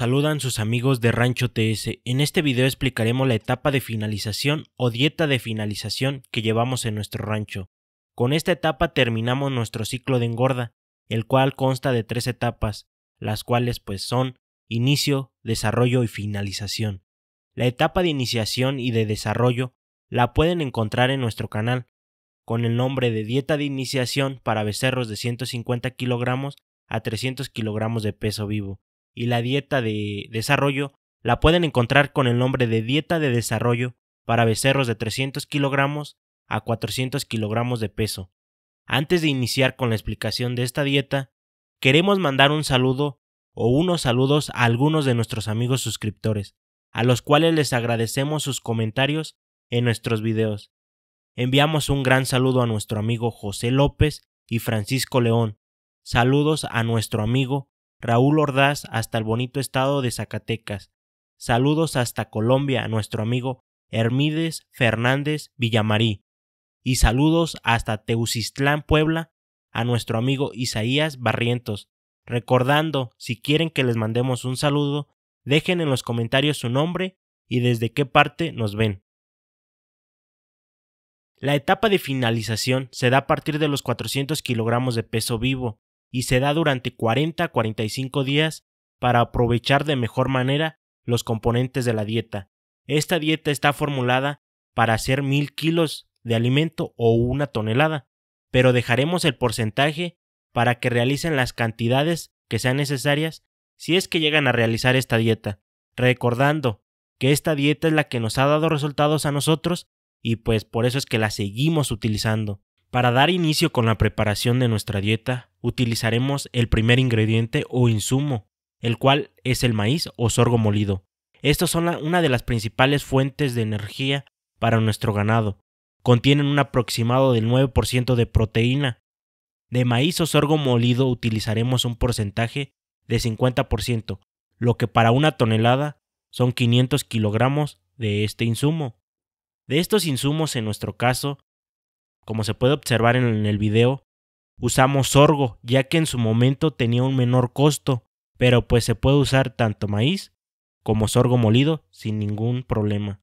saludan sus amigos de Rancho TS. En este video explicaremos la etapa de finalización o dieta de finalización que llevamos en nuestro rancho. Con esta etapa terminamos nuestro ciclo de engorda, el cual consta de tres etapas, las cuales pues son inicio, desarrollo y finalización. La etapa de iniciación y de desarrollo la pueden encontrar en nuestro canal, con el nombre de dieta de iniciación para becerros de 150 kilogramos a 300 kilogramos de peso vivo y la dieta de desarrollo la pueden encontrar con el nombre de dieta de desarrollo para becerros de 300 kilogramos a 400 kilogramos de peso. Antes de iniciar con la explicación de esta dieta, queremos mandar un saludo o unos saludos a algunos de nuestros amigos suscriptores, a los cuales les agradecemos sus comentarios en nuestros videos. Enviamos un gran saludo a nuestro amigo José López y Francisco León. Saludos a nuestro amigo Raúl Ordaz hasta el bonito estado de Zacatecas. Saludos hasta Colombia a nuestro amigo Hermides Fernández Villamarí. Y saludos hasta Teusistlán, Puebla, a nuestro amigo Isaías Barrientos. Recordando, si quieren que les mandemos un saludo, dejen en los comentarios su nombre y desde qué parte nos ven. La etapa de finalización se da a partir de los 400 kilogramos de peso vivo, y se da durante 40 a 45 días para aprovechar de mejor manera los componentes de la dieta. Esta dieta está formulada para hacer mil kilos de alimento o una tonelada, pero dejaremos el porcentaje para que realicen las cantidades que sean necesarias si es que llegan a realizar esta dieta, recordando que esta dieta es la que nos ha dado resultados a nosotros y pues por eso es que la seguimos utilizando. Para dar inicio con la preparación de nuestra dieta, utilizaremos el primer ingrediente o insumo, el cual es el maíz o sorgo molido. Estos son una de las principales fuentes de energía para nuestro ganado. Contienen un aproximado del 9% de proteína. De maíz o sorgo molido utilizaremos un porcentaje de 50%, lo que para una tonelada son 500 kilogramos de este insumo. De estos insumos, en nuestro caso, como se puede observar en el video, usamos sorgo, ya que en su momento tenía un menor costo, pero pues se puede usar tanto maíz como sorgo molido sin ningún problema.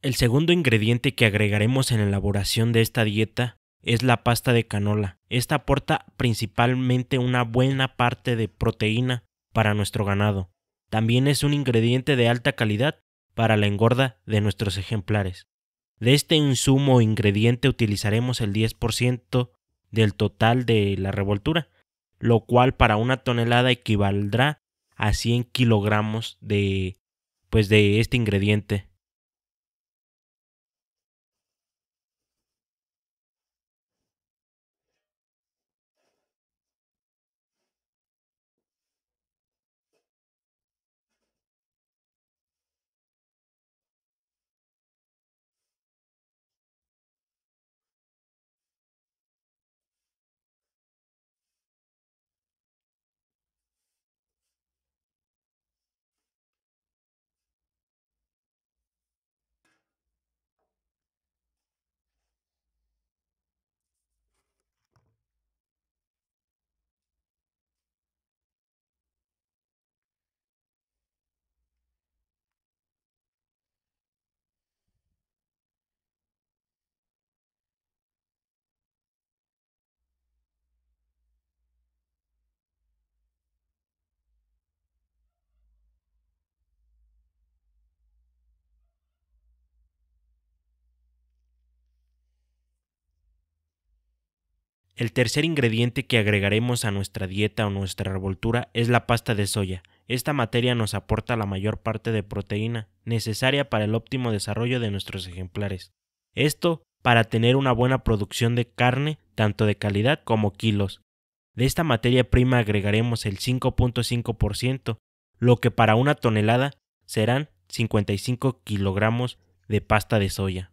El segundo ingrediente que agregaremos en la elaboración de esta dieta es la pasta de canola. Esta aporta principalmente una buena parte de proteína para nuestro ganado. También es un ingrediente de alta calidad para la engorda de nuestros ejemplares. De este insumo o ingrediente utilizaremos el 10% del total de la revoltura, lo cual para una tonelada equivaldrá a 100 kilogramos de, pues de este ingrediente. El tercer ingrediente que agregaremos a nuestra dieta o nuestra revoltura es la pasta de soya. Esta materia nos aporta la mayor parte de proteína necesaria para el óptimo desarrollo de nuestros ejemplares. Esto para tener una buena producción de carne, tanto de calidad como kilos. De esta materia prima agregaremos el 5.5%, lo que para una tonelada serán 55 kilogramos de pasta de soya.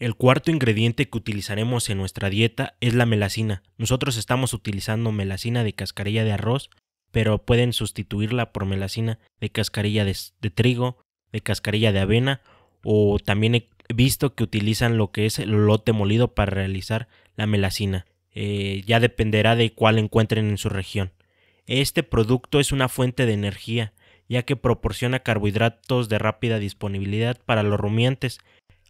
El cuarto ingrediente que utilizaremos en nuestra dieta es la melacina. Nosotros estamos utilizando melacina de cascarilla de arroz, pero pueden sustituirla por melacina de cascarilla de, trigo, de cascarilla de avena o también he visto que utilizan lo que es el lote molido para realizar la melacina. Eh, ya dependerá de cuál encuentren en su región. Este producto es una fuente de energía, ya que proporciona carbohidratos de rápida disponibilidad para los rumiantes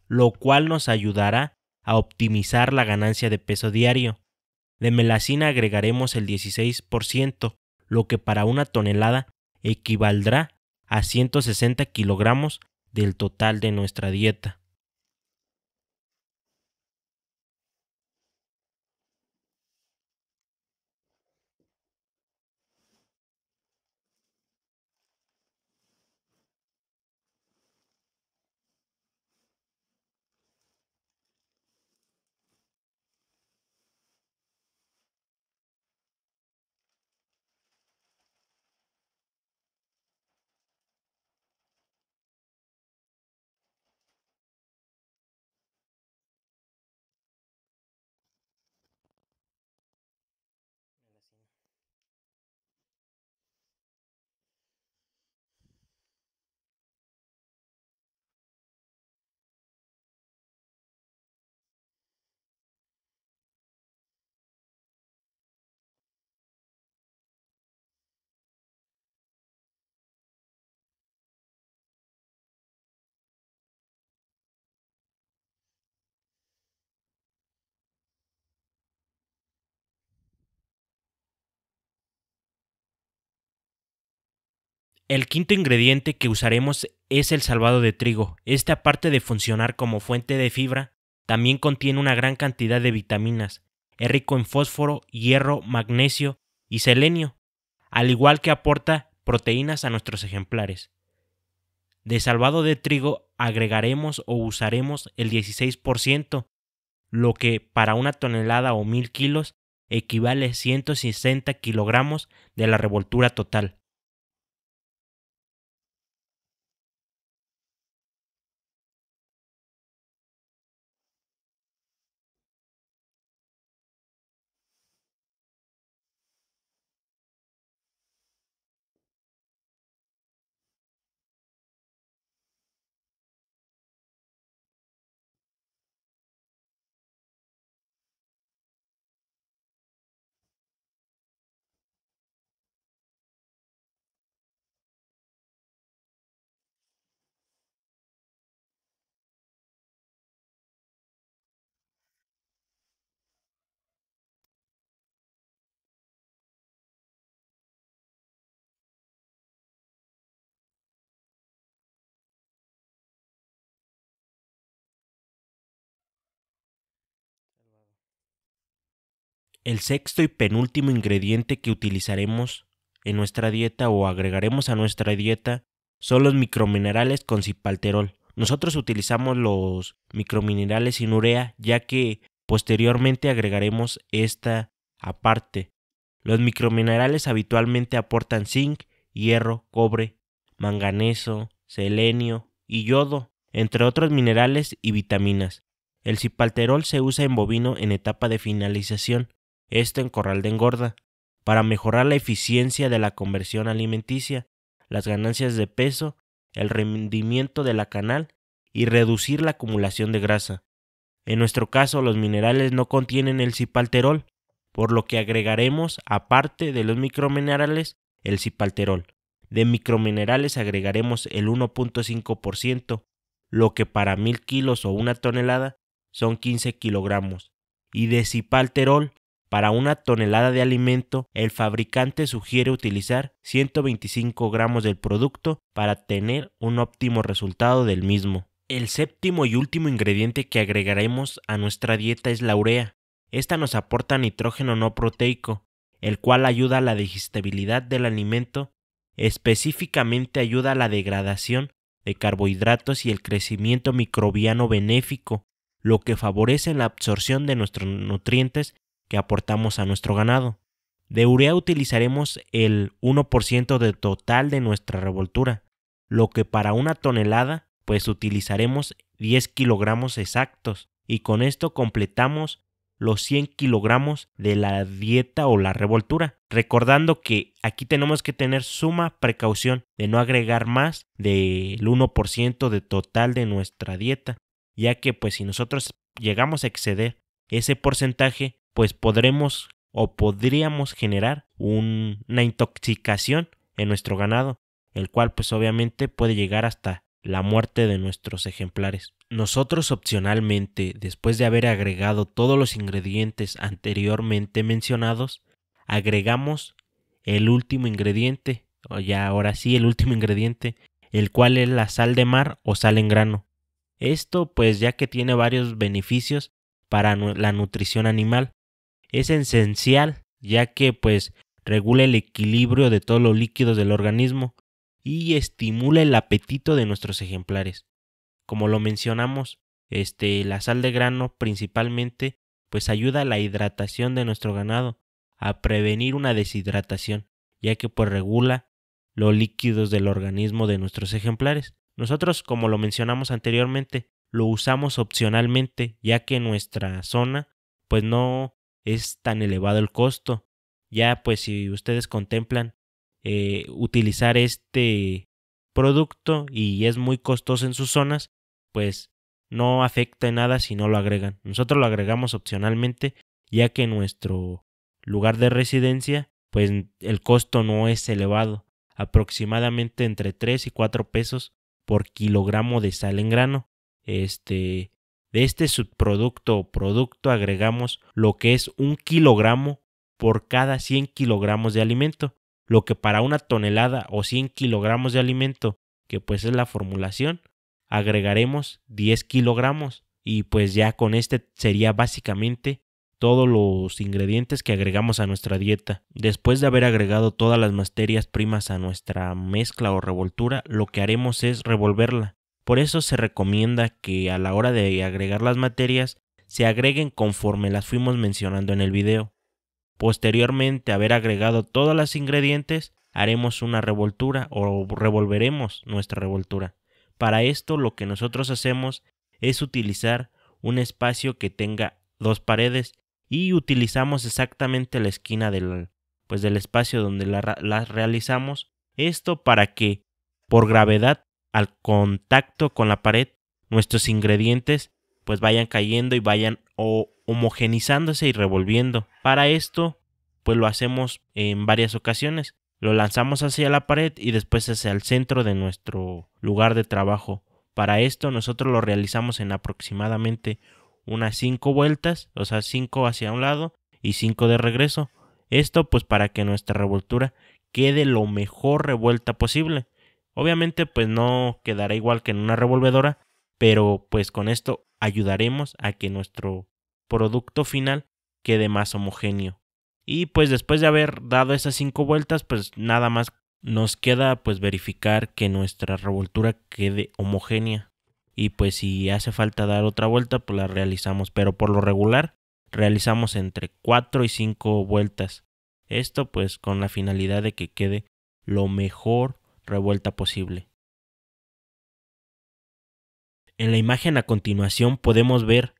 lo cual nos ayudará a optimizar la ganancia de peso diario. De melacina agregaremos el 16%, lo que para una tonelada equivaldrá a 160 kilogramos del total de nuestra dieta. El quinto ingrediente que usaremos es el salvado de trigo. Este aparte de funcionar como fuente de fibra, también contiene una gran cantidad de vitaminas. Es rico en fósforo, hierro, magnesio y selenio, al igual que aporta proteínas a nuestros ejemplares. De salvado de trigo agregaremos o usaremos el 16%, lo que para una tonelada o mil kilos equivale a 160 kilogramos de la revoltura total. El sexto y penúltimo ingrediente que utilizaremos en nuestra dieta o agregaremos a nuestra dieta son los microminerales con cipalterol. Nosotros utilizamos los microminerales sin urea ya que posteriormente agregaremos esta aparte. Los microminerales habitualmente aportan zinc, hierro, cobre, manganeso, selenio y yodo, entre otros minerales y vitaminas. El cipalterol se usa en bovino en etapa de finalización esto en Corral de Engorda, para mejorar la eficiencia de la conversión alimenticia, las ganancias de peso, el rendimiento de la canal y reducir la acumulación de grasa. En nuestro caso, los minerales no contienen el cipalterol, por lo que agregaremos, aparte de los microminerales, el cipalterol. De microminerales agregaremos el 1.5%, lo que para 1000 kilos o una tonelada son 15 kilogramos, y de cipalterol para una tonelada de alimento, el fabricante sugiere utilizar 125 gramos del producto para tener un óptimo resultado del mismo. El séptimo y último ingrediente que agregaremos a nuestra dieta es la urea. Esta nos aporta nitrógeno no proteico, el cual ayuda a la digestibilidad del alimento, específicamente ayuda a la degradación de carbohidratos y el crecimiento microbiano benéfico, lo que favorece la absorción de nuestros nutrientes que aportamos a nuestro ganado. De urea utilizaremos el 1% de total de nuestra revoltura, lo que para una tonelada pues utilizaremos 10 kilogramos exactos y con esto completamos los 100 kilogramos de la dieta o la revoltura. Recordando que aquí tenemos que tener suma precaución de no agregar más del 1% de total de nuestra dieta, ya que pues si nosotros llegamos a exceder ese porcentaje, pues podremos o podríamos generar una intoxicación en nuestro ganado, el cual pues obviamente puede llegar hasta la muerte de nuestros ejemplares. Nosotros opcionalmente, después de haber agregado todos los ingredientes anteriormente mencionados, agregamos el último ingrediente, o ya ahora sí el último ingrediente, el cual es la sal de mar o sal en grano. Esto pues ya que tiene varios beneficios para la nutrición animal, es esencial ya que pues regula el equilibrio de todos los líquidos del organismo y estimula el apetito de nuestros ejemplares. Como lo mencionamos, este, la sal de grano principalmente pues ayuda a la hidratación de nuestro ganado, a prevenir una deshidratación, ya que pues regula los líquidos del organismo de nuestros ejemplares. Nosotros, como lo mencionamos anteriormente, lo usamos opcionalmente, ya que nuestra zona pues no es tan elevado el costo. Ya pues si ustedes contemplan eh, utilizar este producto y es muy costoso en sus zonas, pues no afecta nada si no lo agregan. Nosotros lo agregamos opcionalmente ya que en nuestro lugar de residencia pues el costo no es elevado, aproximadamente entre 3 y 4 pesos por kilogramo de sal en grano. Este, de este subproducto o producto agregamos lo que es un kilogramo por cada 100 kilogramos de alimento, lo que para una tonelada o 100 kilogramos de alimento, que pues es la formulación, agregaremos 10 kilogramos y pues ya con este sería básicamente todos los ingredientes que agregamos a nuestra dieta. Después de haber agregado todas las materias primas a nuestra mezcla o revoltura, lo que haremos es revolverla por eso se recomienda que a la hora de agregar las materias se agreguen conforme las fuimos mencionando en el video. Posteriormente, haber agregado todas las ingredientes, haremos una revoltura o revolveremos nuestra revoltura. Para esto lo que nosotros hacemos es utilizar un espacio que tenga dos paredes y utilizamos exactamente la esquina del, pues del espacio donde las realizamos. Esto para que por gravedad al contacto con la pared, nuestros ingredientes pues vayan cayendo y vayan o homogenizándose y revolviendo. Para esto, pues lo hacemos en varias ocasiones. Lo lanzamos hacia la pared y después hacia el centro de nuestro lugar de trabajo. Para esto nosotros lo realizamos en aproximadamente unas 5 vueltas, o sea, 5 hacia un lado y 5 de regreso. Esto pues para que nuestra revoltura quede lo mejor revuelta posible. Obviamente pues no quedará igual que en una revolvedora, pero pues con esto ayudaremos a que nuestro producto final quede más homogéneo. Y pues después de haber dado esas cinco vueltas, pues nada más nos queda pues verificar que nuestra revoltura quede homogénea. Y pues si hace falta dar otra vuelta, pues la realizamos, pero por lo regular realizamos entre 4 y 5 vueltas. Esto pues con la finalidad de que quede lo mejor revuelta posible. En la imagen a continuación podemos ver,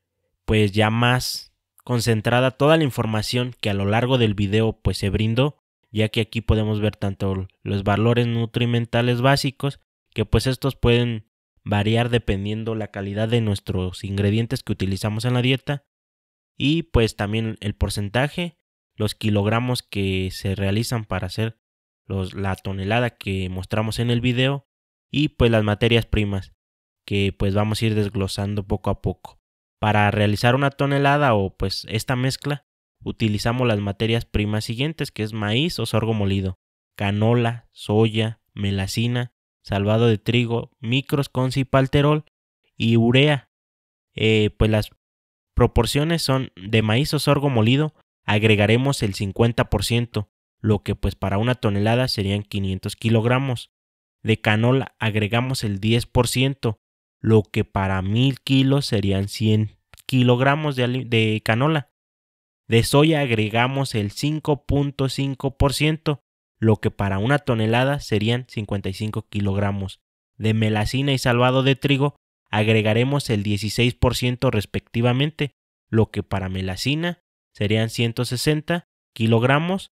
pues ya más concentrada toda la información que a lo largo del video pues se brindó, ya que aquí podemos ver tanto los valores nutrimentales básicos, que pues estos pueden variar dependiendo la calidad de nuestros ingredientes que utilizamos en la dieta, y pues también el porcentaje, los kilogramos que se realizan para hacer la tonelada que mostramos en el video y pues las materias primas que pues vamos a ir desglosando poco a poco. Para realizar una tonelada o pues esta mezcla utilizamos las materias primas siguientes que es maíz o sorgo molido, canola, soya, melacina, salvado de trigo, micros con cipalterol y urea. Eh, pues las proporciones son de maíz o sorgo molido agregaremos el 50%, lo que pues para una tonelada serían 500 kilogramos. De canola agregamos el 10%, lo que para 1000 kilos serían 100 kilogramos de, de canola. De soya agregamos el 5.5%, lo que para una tonelada serían 55 kilogramos. De melacina y salvado de trigo agregaremos el 16% respectivamente, lo que para melacina serían 160 kilogramos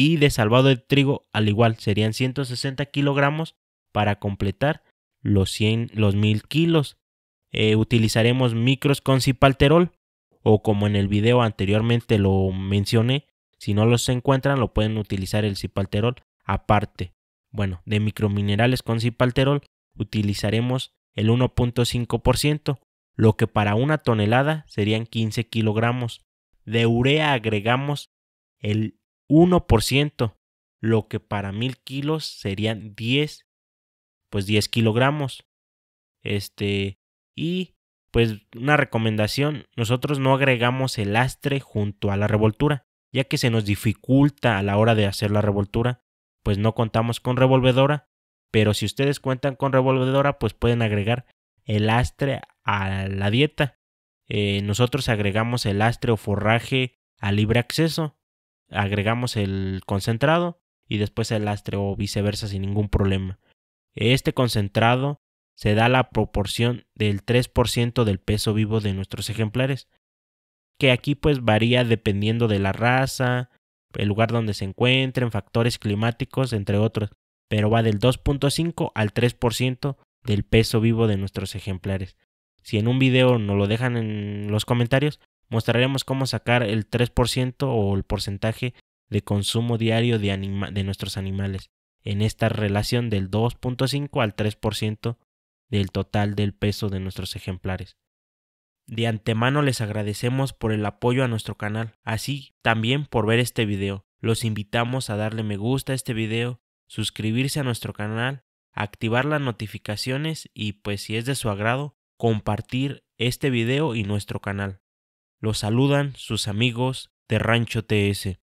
y de salvado de trigo al igual serían 160 kilogramos para completar los, 100, los 1000 kilos. Eh, utilizaremos micros con cipalterol o como en el video anteriormente lo mencioné, si no los encuentran lo pueden utilizar el cipalterol aparte. Bueno, de microminerales con cipalterol utilizaremos el 1.5%, lo que para una tonelada serían 15 kilogramos. De urea agregamos el 1%, lo que para 1000 kilos serían 10, pues 10 kilogramos. Este, y pues una recomendación, nosotros no agregamos el lastre junto a la revoltura, ya que se nos dificulta a la hora de hacer la revoltura, pues no contamos con revolvedora, pero si ustedes cuentan con revolvedora, pues pueden agregar el lastre a la dieta. Eh, nosotros agregamos el lastre o forraje a libre acceso, agregamos el concentrado y después el lastre o viceversa sin ningún problema. Este concentrado se da la proporción del 3% del peso vivo de nuestros ejemplares, que aquí pues varía dependiendo de la raza, el lugar donde se encuentren, factores climáticos, entre otros, pero va del 2.5 al 3% del peso vivo de nuestros ejemplares. Si en un video nos lo dejan en los comentarios, mostraremos cómo sacar el 3% o el porcentaje de consumo diario de, nuestros animales en esta relación del 2.5 al 3% del total del peso de nuestros ejemplares. De antemano les agradecemos por el apoyo a nuestro canal, así también por ver este video. Los invitamos a darle me gusta a este video, suscribirse a nuestro canal, activar las notificaciones y pues si es de su agrado, compartir este video y nuestro canal. Lo saludan sus amigos de Rancho TS.